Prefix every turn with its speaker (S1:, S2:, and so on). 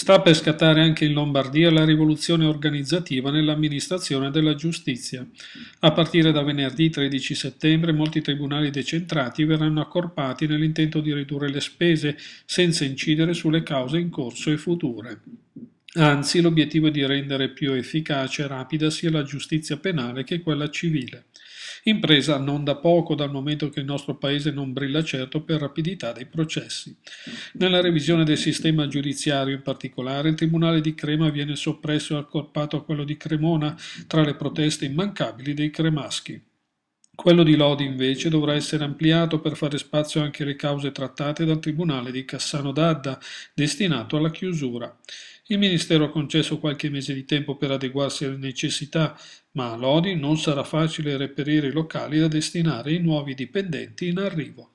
S1: Sta per scattare anche in Lombardia la rivoluzione organizzativa nell'amministrazione della giustizia. A partire da venerdì 13 settembre molti tribunali decentrati verranno accorpati nell'intento di ridurre le spese senza incidere sulle cause in corso e future. Anzi, l'obiettivo è di rendere più efficace e rapida sia la giustizia penale che quella civile. Impresa non da poco dal momento che il nostro Paese non brilla certo per rapidità dei processi. Nella revisione del sistema giudiziario in particolare, il Tribunale di Crema viene soppresso e accorpato a quello di Cremona tra le proteste immancabili dei cremaschi. Quello di Lodi invece dovrà essere ampliato per fare spazio anche alle cause trattate dal Tribunale di Cassano d'Adda, destinato alla chiusura. Il Ministero ha concesso qualche mese di tempo per adeguarsi alle necessità, ma a Lodi non sarà facile reperire i locali da destinare ai nuovi dipendenti in arrivo.